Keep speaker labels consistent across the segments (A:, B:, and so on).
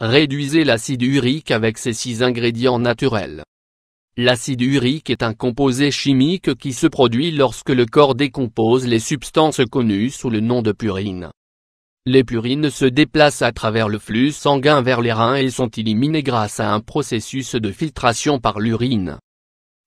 A: Réduisez l'acide urique avec ces six ingrédients naturels. L'acide urique est un composé chimique qui se produit lorsque le corps décompose les substances connues sous le nom de purines. Les purines se déplacent à travers le flux sanguin vers les reins et sont éliminées grâce à un processus de filtration par l'urine.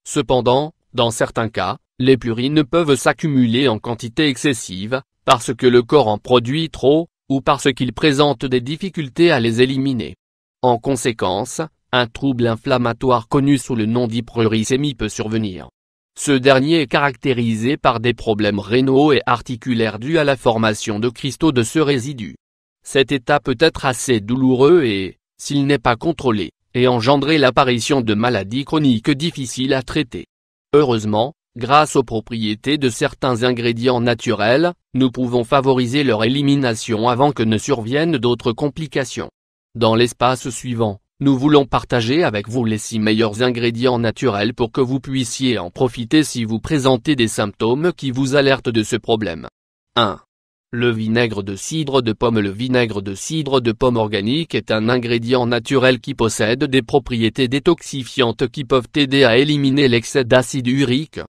A: Cependant, dans certains cas, les purines peuvent s'accumuler en quantité excessive, parce que le corps en produit trop, ou parce qu'ils présentent des difficultés à les éliminer. En conséquence, un trouble inflammatoire connu sous le nom d'hyperuricémie peut survenir. Ce dernier est caractérisé par des problèmes rénaux et articulaires dus à la formation de cristaux de ce résidu. Cet état peut être assez douloureux et, s'il n'est pas contrôlé, et engendrer l'apparition de maladies chroniques difficiles à traiter. Heureusement, Grâce aux propriétés de certains ingrédients naturels, nous pouvons favoriser leur élimination avant que ne surviennent d'autres complications. Dans l'espace suivant, nous voulons partager avec vous les 6 meilleurs ingrédients naturels pour que vous puissiez en profiter si vous présentez des symptômes qui vous alertent de ce problème. 1. Le vinaigre de cidre de pomme Le vinaigre de cidre de pomme organique est un ingrédient naturel qui possède des propriétés détoxifiantes qui peuvent aider à éliminer l'excès d'acide urique,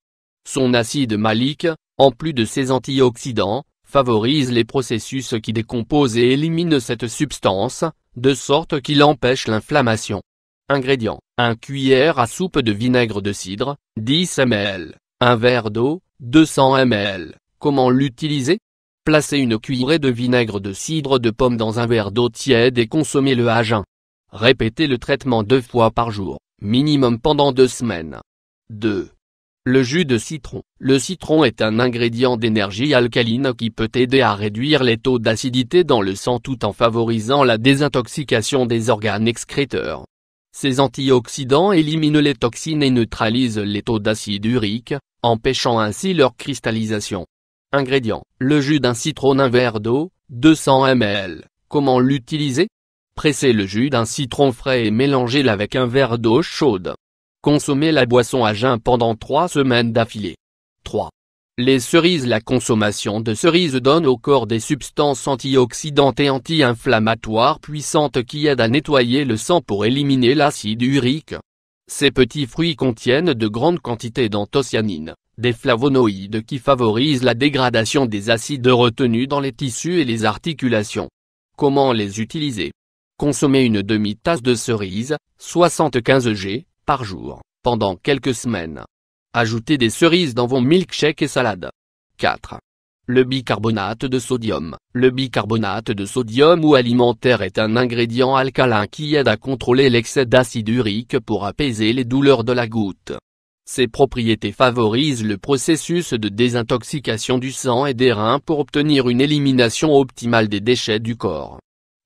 A: son acide malique, en plus de ses antioxydants, favorise les processus qui décomposent et éliminent cette substance, de sorte qu'il empêche l'inflammation. Ingrédients. 1 cuillère à soupe de vinaigre de cidre, 10 ml. 1 verre d'eau, 200 ml. Comment l'utiliser Placez une cuillerée de vinaigre de cidre de pomme dans un verre d'eau tiède et consommez-le à jeun. Répétez le traitement deux fois par jour, minimum pendant deux semaines. 2. Le jus de citron. Le citron est un ingrédient d'énergie alcaline qui peut aider à réduire les taux d'acidité dans le sang tout en favorisant la désintoxication des organes excréteurs. Ces antioxydants éliminent les toxines et neutralisent les taux d'acide urique, empêchant ainsi leur cristallisation. Ingrédients. Le jus d'un citron un verre d'eau, 200 ml. Comment l'utiliser Pressez le jus d'un citron frais et mélangez-le avec un verre d'eau chaude. Consommer la boisson à jeun pendant trois semaines d'affilée. 3. Les cerises La consommation de cerises donne au corps des substances antioxydantes et anti-inflammatoires puissantes qui aident à nettoyer le sang pour éliminer l'acide urique. Ces petits fruits contiennent de grandes quantités d'anthocyanines, des flavonoïdes qui favorisent la dégradation des acides retenus dans les tissus et les articulations. Comment les utiliser Consommer une demi-tasse de cerises, 75 g, par jour, pendant quelques semaines. Ajoutez des cerises dans vos milkshakes et salades. 4. Le bicarbonate de sodium. Le bicarbonate de sodium ou alimentaire est un ingrédient alcalin qui aide à contrôler l'excès d'acide urique pour apaiser les douleurs de la goutte. Ses propriétés favorisent le processus de désintoxication du sang et des reins pour obtenir une élimination optimale des déchets du corps.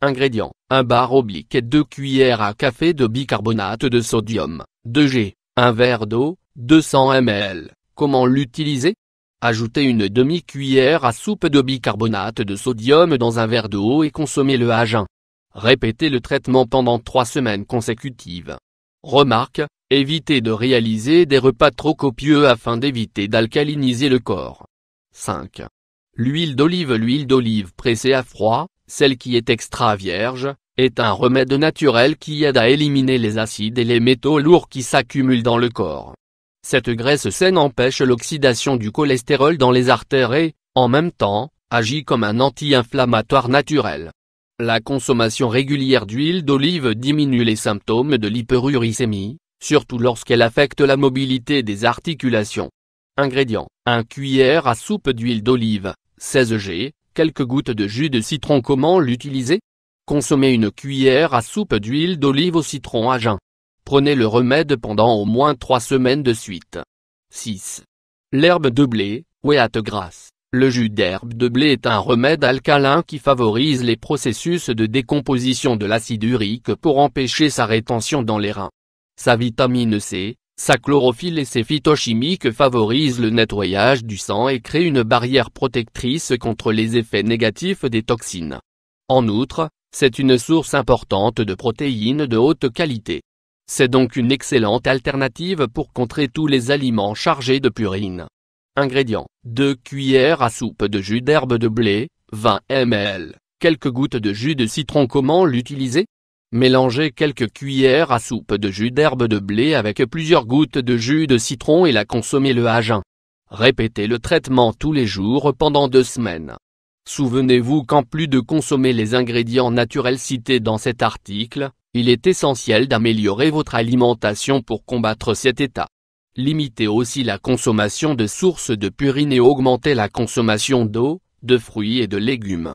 A: Ingrédients, 1 bar oblique et 2 cuillères à café de bicarbonate de sodium, 2 g, 1 verre d'eau, 200 ml. Comment l'utiliser Ajoutez une demi-cuillère à soupe de bicarbonate de sodium dans un verre d'eau et consommez-le à jeun. Répétez le traitement pendant 3 semaines consécutives. Remarque, évitez de réaliser des repas trop copieux afin d'éviter d'alcaliniser le corps. 5. L'huile d'olive L'huile d'olive pressée à froid, celle qui est extra vierge, est un remède naturel qui aide à éliminer les acides et les métaux lourds qui s'accumulent dans le corps. Cette graisse saine empêche l'oxydation du cholestérol dans les artères et, en même temps, agit comme un anti-inflammatoire naturel. La consommation régulière d'huile d'olive diminue les symptômes de l'hyperuricémie, surtout lorsqu'elle affecte la mobilité des articulations. Ingrédients 1 cuillère à soupe d'huile d'olive, 16 g, Quelques gouttes de jus de citron Comment l'utiliser Consommez une cuillère à soupe d'huile d'olive au citron à jeun. Prenez le remède pendant au moins trois semaines de suite. 6. L'herbe de blé, ouéate grasse. Le jus d'herbe de blé est un remède alcalin qui favorise les processus de décomposition de l'acide urique pour empêcher sa rétention dans les reins. Sa vitamine C, sa chlorophylle et ses phytochimiques favorisent le nettoyage du sang et créent une barrière protectrice contre les effets négatifs des toxines. En outre, c'est une source importante de protéines de haute qualité. C'est donc une excellente alternative pour contrer tous les aliments chargés de purines. Ingrédients 2 cuillères à soupe de jus d'herbe de blé, 20 ml, quelques gouttes de jus de citron Comment l'utiliser Mélangez quelques cuillères à soupe de jus d'herbe de blé avec plusieurs gouttes de jus de citron et la consommez le à jeun. Répétez le traitement tous les jours pendant deux semaines. Souvenez-vous qu'en plus de consommer les ingrédients naturels cités dans cet article, il est essentiel d'améliorer votre alimentation pour combattre cet état. Limitez aussi la consommation de sources de purine et augmentez la consommation d'eau, de fruits et de légumes.